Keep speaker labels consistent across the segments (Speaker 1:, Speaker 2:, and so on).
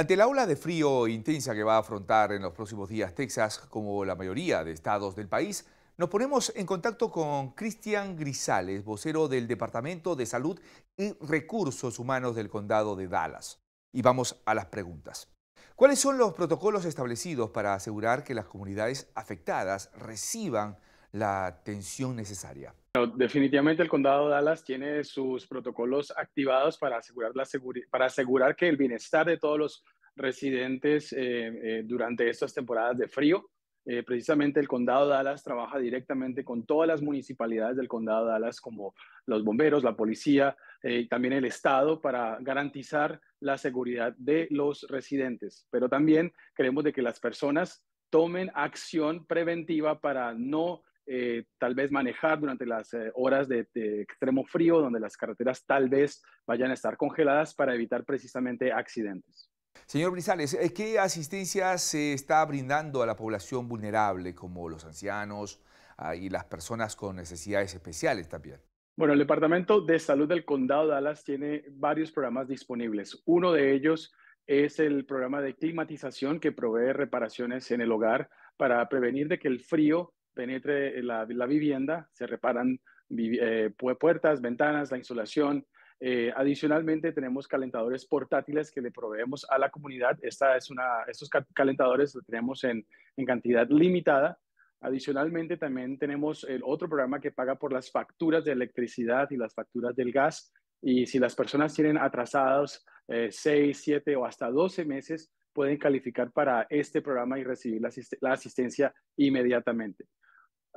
Speaker 1: Ante la ola de frío intensa que va a afrontar en los próximos días Texas, como la mayoría de estados del país, nos ponemos en contacto con Cristian Grisales, vocero del Departamento de Salud y Recursos Humanos del Condado de Dallas. Y vamos a las preguntas. ¿Cuáles son los protocolos establecidos para asegurar que las comunidades afectadas reciban la atención necesaria.
Speaker 2: definitivamente el condado de Dallas tiene sus protocolos activados para asegurar, la para asegurar que el bienestar de todos los residentes eh, eh, durante estas temporadas de frío. Eh, precisamente el condado de Dallas trabaja directamente con todas las municipalidades del condado de Dallas, como los bomberos, la policía y también el Estado, para garantizar la seguridad de los residentes. Pero también queremos de que las personas tomen acción preventiva para no eh, tal vez manejar durante las eh, horas de, extremo frío, donde las carreteras tal vez vayan a estar congeladas para evitar precisamente accidentes.
Speaker 1: Señor Brizales, eh, ¿qué asistencia se está brindando a la población vulnerable, como los ancianos y las personas con necesidades especiales también?
Speaker 2: Bueno, el Departamento de Salud del Condado de Dallas tiene varios programas disponibles. Uno de ellos es el programa de climatización que provee reparaciones en el hogar para prevenir de que el frío penetre la, vivienda, se reparan eh, puertas, ventanas, la insulación. Eh, adicionalmente tenemos calentadores portátiles que le proveemos a la comunidad. Esta es una, estos calentadores los tenemos en, cantidad limitada. Adicionalmente también tenemos el otro programa que paga por las facturas de electricidad y las facturas del gas. Y si las personas tienen atrasados 6, eh, siete 7 o hasta 12 meses, pueden calificar para este programa y recibir la asistencia inmediatamente.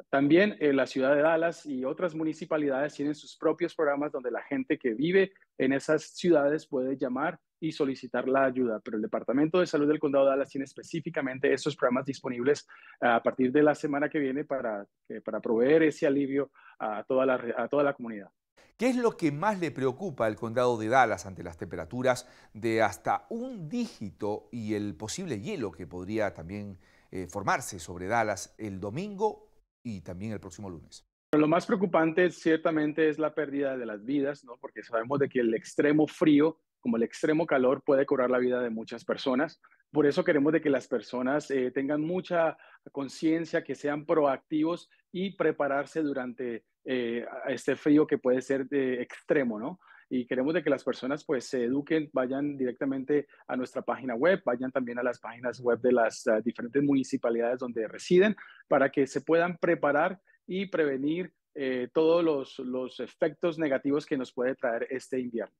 Speaker 2: También eh, la ciudad de Dallas y otras municipalidades tienen sus propios programas donde la gente que vive en esas ciudades puede llamar y solicitar la ayuda, pero el Departamento de Salud del Condado de Dallas tiene específicamente esos programas disponibles eh, a partir de la semana que viene para, para proveer ese alivio a toda, la, a toda la comunidad.
Speaker 1: ¿Qué es lo que más le preocupa al condado de Dallas ante las temperaturas de hasta un dígito y el posible hielo que podría también eh, formarse sobre Dallas el domingo y también el próximo lunes.
Speaker 2: Lo más preocupante ciertamente es la pérdida de las vidas, ¿no? porque sabemos de que el extremo frío como el extremo calor puede cobrar la vida de muchas personas. Por eso queremos de que las personas eh, tengan mucha conciencia, que sean proactivos y prepararse durante eh, este frío que puede ser de extremo, ¿no? y queremos de que las personas pues se eduquen, vayan directamente a nuestra página web, vayan también a las páginas web de las ah, diferentes municipalidades donde residen para que se puedan preparar y prevenir eh, todos los, los efectos negativos que nos puede traer este invierno.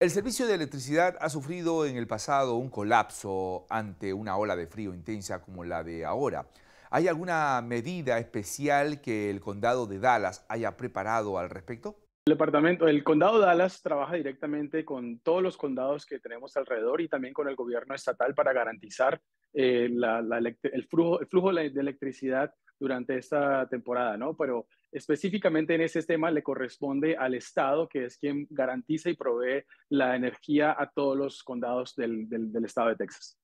Speaker 1: El servicio de electricidad ha sufrido en el pasado un colapso ante una ola de frío intensa como la de ahora. ¿Hay alguna medida especial que el condado de Dallas haya preparado al respecto? El departamento, el condado de
Speaker 2: Dallas trabaja directamente con todos los condados que tenemos alrededor y también con el gobierno estatal para garantizar eh, el, flujo, el flujo de electricidad durante esta temporada, ¿no? Pero específicamente en ese tema le corresponde al Estado, que es quien garantiza y provee la energía a todos los condados del Estado de Texas.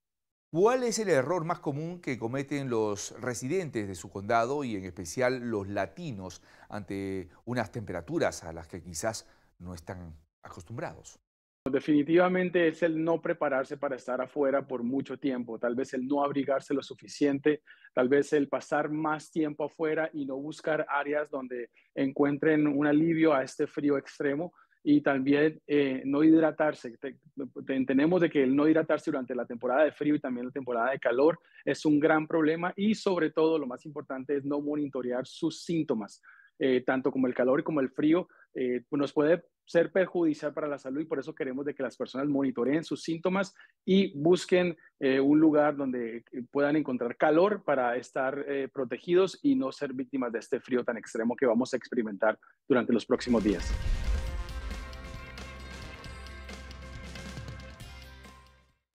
Speaker 1: ¿Cuál es el error más común que cometen los residentes de su condado y en especial los latinos ante unas temperaturas a las que quizás no están acostumbrados?
Speaker 2: Definitivamente es el no prepararse para estar afuera por mucho tiempo, tal vez el no abrigarse lo suficiente, tal vez el pasar más tiempo afuera y no buscar áreas donde encuentren un alivio a este frío extremo, y también eh, no hidratarse. entendemos de que el no hidratarse durante la temporada de frío y también la temporada de calor es un gran problema y sobre todo lo más importante es no monitorear sus síntomas, eh, tanto como el calor como el frío eh, nos puede ser perjudicial para la salud y por eso queremos de que las personas monitoreen sus síntomas y busquen un lugar donde puedan encontrar calor para estar protegidos y no ser víctimas de este frío tan extremo que vamos a experimentar durante los próximos días.